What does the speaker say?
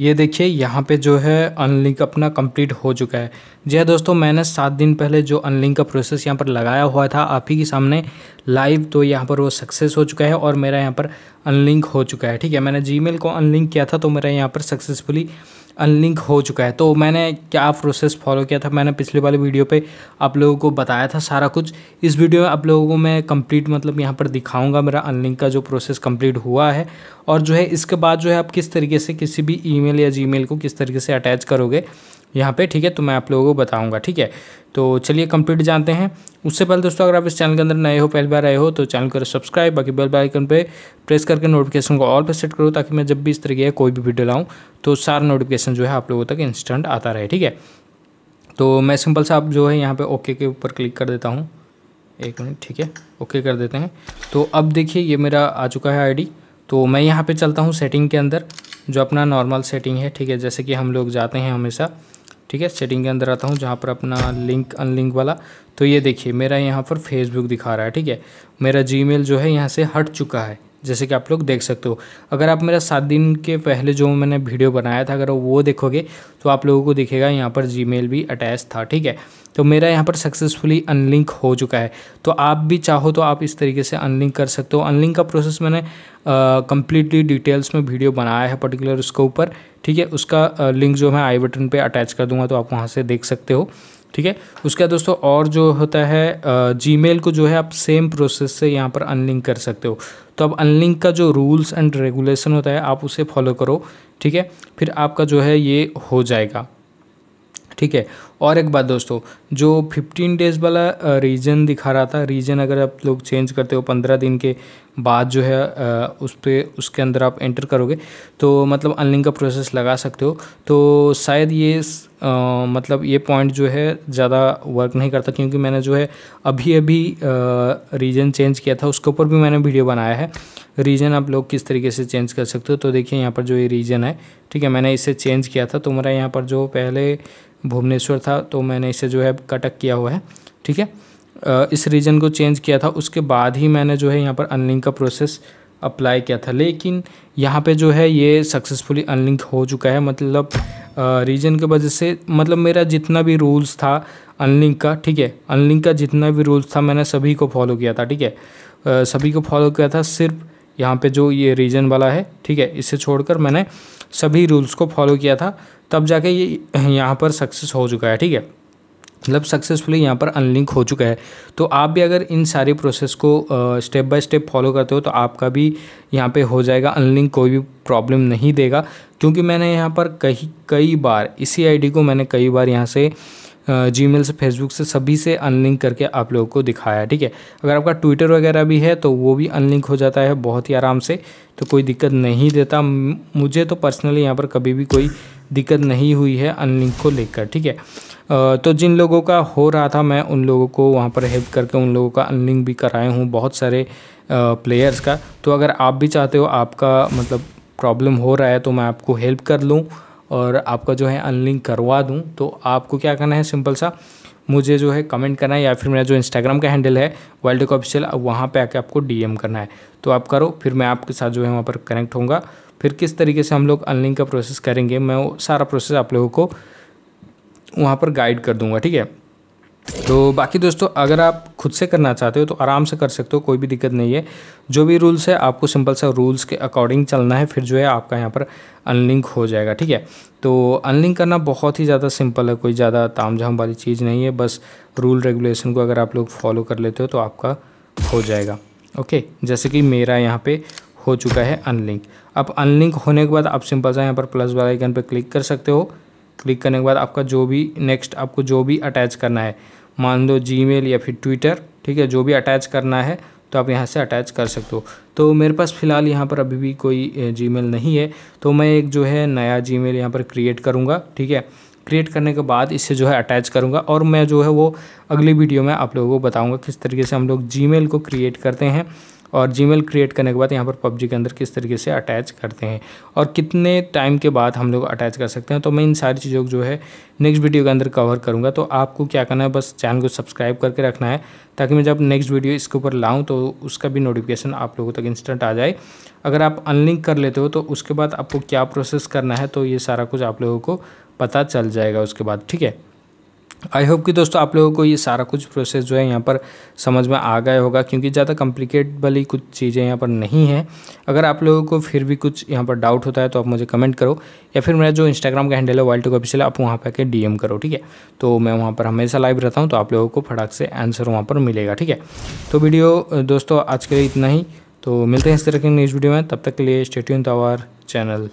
ये देखिए यहाँ पे जो है अनलिंक अपना कंप्लीट हो चुका है जी हाँ दोस्तों मैंने सात दिन पहले जो अनलिंक का प्रोसेस यहाँ पर लगाया हुआ था आप ही के सामने लाइव तो यहाँ पर वो सक्सेस हो चुका है और मेरा यहाँ पर अनलिंक हो चुका है ठीक है मैंने जीमेल को अनलिंक किया था तो मेरा यहाँ पर सक्सेसफुली अनलिंक हो चुका है तो मैंने क्या प्रोसेस फॉलो किया था मैंने पिछले वाले वीडियो पे आप लोगों को बताया था सारा कुछ इस वीडियो में आप लोगों को मैं कंप्लीट मतलब यहाँ पर दिखाऊंगा मेरा अनलिंक का जो प्रोसेस कंप्लीट हुआ है और जो है इसके बाद जो है आप किस तरीके से किसी भी ईमेल या जीमेल को किस तरीके से अटैच करोगे यहाँ पे ठीक है तो मैं आप लोगों को बताऊँगा ठीक है तो चलिए कंप्लीट जानते हैं उससे पहले दोस्तों अगर आप इस चैनल के अंदर नए हो पहली बार आए हो तो चैनल को सब्सक्राइब बाकी बेल आइकन पे प्रेस करके नोटिफिकेशन को ऑल पर सेट करो ताकि मैं जब भी इस तरीके का कोई भी वीडियो लाऊँ तो सारा नोटिफिकेशन जो है आप लोगों तक इंस्टेंट आता रहे ठीक है तो मैं सिंपल सा आप जो है यहाँ पर ओके के ऊपर क्लिक कर देता हूँ एक मिनट ठीक है ओके कर देते हैं तो अब देखिए ये मेरा आ चुका है आई तो मैं यहाँ पर चलता हूँ सेटिंग के अंदर जो अपना नॉर्मल सेटिंग है ठीक है जैसे कि हम लोग जाते हैं हमेशा ठीक है सेटिंग के अंदर आता हूँ जहाँ पर अपना लिंक अनलिंक वाला तो ये देखिए मेरा यहाँ पर फेसबुक दिखा रहा है ठीक है मेरा जीमेल जो है यहाँ से हट चुका है जैसे कि आप लोग देख सकते हो अगर आप मेरा सात दिन के पहले जो मैंने वीडियो बनाया था अगर वो देखोगे तो आप लोगों को दिखेगा यहाँ पर जी भी अटैच था ठीक है तो मेरा यहाँ पर सक्सेसफुली अनलिंक हो चुका है तो आप भी चाहो तो आप इस तरीके से अनलिंक कर सकते हो अनलिंक का प्रोसेस मैंने कम्प्लीटली डिटेल्स में वीडियो बनाया है पर्टिकुलर उसके ऊपर ठीक है उसका लिंक जो मैं आई बटन पर अटैच कर दूंगा तो आप वहाँ से देख सकते हो ठीक है उसके बाद दोस्तों और जो होता है जी को जो है आप सेम प्रोसेस से यहाँ पर अनलिंक कर सकते हो तो अब अनलिंक का जो रूल्स एंड रेगुलेशन होता है आप उसे फॉलो करो ठीक है फिर आपका जो है ये हो जाएगा ठीक है और एक बात दोस्तों जो 15 डेज़ वाला रीजन दिखा रहा था रीजन अगर आप लोग चेंज करते हो 15 दिन के बाद जो है उस पर उसके अंदर आप एंटर करोगे तो मतलब अनलिंक का प्रोसेस लगा सकते हो तो शायद ये आ, मतलब ये पॉइंट जो है ज़्यादा वर्क नहीं करता क्योंकि मैंने जो है अभी अभी रीजन चेंज किया था उसके ऊपर भी मैंने वीडियो बनाया है रीजन आप लोग किस तरीके से चेंज कर सकते हो तो देखिए यहाँ पर जो ये रीजन है ठीक है मैंने इसे चेंज किया था तो मेरा यहाँ पर जो पहले भुवनेश्वर था तो मैंने इसे जो है कटक किया हुआ है ठीक है इस रीजन को चेंज किया था उसके बाद ही मैंने जो है यहाँ पर अनलिंक का प्रोसेस अप्लाई किया था लेकिन यहाँ पे जो है ये सक्सेसफुली अनलिंक हो चुका है मतलब रीजन के वजह से मतलब मेरा जितना भी रूल्स था अनलिंक का ठीक है अनलिंक का जितना भी रूल्स था मैंने सभी को फॉलो किया था ठीक है सभी को फॉलो किया था सिर्फ यहाँ पे जो ये रीजन वाला है ठीक है इसे छोड़कर मैंने सभी रूल्स को फॉलो किया था तब जाके ये यहाँ पर सक्सेस हो चुका है ठीक है मतलब सक्सेसफुली यहाँ पर अनलिंक हो चुका है तो आप भी अगर इन सारे प्रोसेस को स्टेप बाय स्टेप फॉलो करते हो तो आपका भी यहाँ पे हो जाएगा अनलिंक कोई भी प्रॉब्लम नहीं देगा क्योंकि मैंने यहाँ पर कई कई बार इसी आईडी को मैंने कई बार यहाँ से जी मेल से फेसबुक से सभी से अनलिंक करके आप लोगों को दिखाया ठीक है अगर आपका ट्विटर वगैरह भी है तो वो भी अनलिंक हो जाता है बहुत ही आराम से तो कोई दिक्कत नहीं देता मुझे तो पर्सनली यहाँ पर कभी भी कोई दिक्कत नहीं हुई है अनलिंक को लेकर ठीक है तो जिन लोगों का हो रहा था मैं उन लोगों को वहाँ पर हेल्प करके उन लोगों का अनलिंक भी कराए हूँ बहुत सारे प्लेयर्स का तो अगर आप भी चाहते हो आपका मतलब प्रॉब्लम हो रहा है तो मैं आपको हेल्प कर लूँ और आपका जो है अनलिंक करवा दूँ तो आपको क्या करना है सिंपल सा मुझे जो है कमेंट करना है या फिर मेरा जो इंस्टाग्राम का हैंडल है वर्ल्ड कप ऑफिशियल अब वहाँ पर आके आपको डीएम करना है तो आप करो फिर मैं आपके साथ जो है वहाँ पर कनेक्ट होऊंगा फिर किस तरीके से हम लोग अनलिंक का प्रोसेस करेंगे मैं वो सारा प्रोसेस आप लोगों को वहाँ पर गाइड कर दूँगा ठीक है तो बाकी दोस्तों अगर आप खुद से करना चाहते हो तो आराम से कर सकते हो कोई भी दिक्कत नहीं है जो भी रूल्स है आपको सिंपल सा रूल्स के अकॉर्डिंग चलना है फिर जो है आपका यहाँ पर अनलिंक हो जाएगा ठीक है तो अनलिंक करना बहुत ही ज़्यादा सिंपल है कोई ज़्यादा ताम झाम वाली चीज़ नहीं है बस रूल रेगुलेशन को अगर आप लोग फॉलो कर लेते हो तो आपका हो जाएगा ओके जैसे कि मेरा यहाँ पर हो चुका है अनलिंक अब अनलिंक होने के बाद आप सिंपल सा यहाँ पर प्लस वाला आइकन पर क्लिक कर सकते हो क्लिक करने के बाद आपका जो भी नेक्स्ट आपको जो भी अटैच करना है मान लो जीमेल या फिर ट्विटर ठीक है जो भी अटैच करना है तो आप यहाँ से अटैच कर सकते हो तो मेरे पास फ़िलहाल यहाँ पर अभी भी कोई जीमेल नहीं है तो मैं एक जो है नया जीमेल यहाँ पर क्रिएट करूँगा ठीक है क्रिएट करने के बाद इसे जो है अटैच करूँगा और मैं जो है वो अगली वीडियो में आप लोगों को बताऊँगा किस तरीके से हम लोग जी को क्रिएट करते हैं और जी क्रिएट करने के बाद यहाँ पर पबजी के अंदर किस तरीके से अटैच करते हैं और कितने टाइम के बाद हम लोग अटैच कर सकते हैं तो मैं इन सारी चीज़ों को जो है नेक्स्ट वीडियो के अंदर कवर करूँगा तो आपको क्या करना है बस चैनल को सब्सक्राइब करके रखना है ताकि मैं जब नेक्स्ट वीडियो इसके ऊपर लाऊँ तो उसका भी नोटिफिकेशन आप लोगों तक इंस्टेंट आ जाए अगर आप अनलिंक कर लेते हो तो उसके बाद आपको क्या प्रोसेस करना है तो ये सारा कुछ आप लोगों को पता चल जाएगा उसके बाद ठीक है आई होप कि दोस्तों आप लोगों को ये सारा कुछ प्रोसेस जो है यहाँ पर समझ में आ गया होगा क्योंकि ज़्यादा कॉम्प्लिकेट वाली कुछ चीज़ें यहाँ पर नहीं हैं अगर आप लोगों को फिर भी कुछ यहाँ पर डाउट होता है तो आप मुझे कमेंट करो या फिर मेरा जो इंस्टाग्राम का हैंडल है वाइल्ड टू ऑफिशियल आप वहाँ पर डी करो ठीक है तो मैं वहाँ पर हमेशा लाइव रहता हूँ तो आप लोगों को फटाक से आंसर वहाँ पर मिलेगा ठीक है तो वीडियो दोस्तों आज के लिए इतना ही तो मिलते हैं इस तरह के न्यूज़ वीडियो में तब तक के लिए स्टेट्यून तो आवर चैनल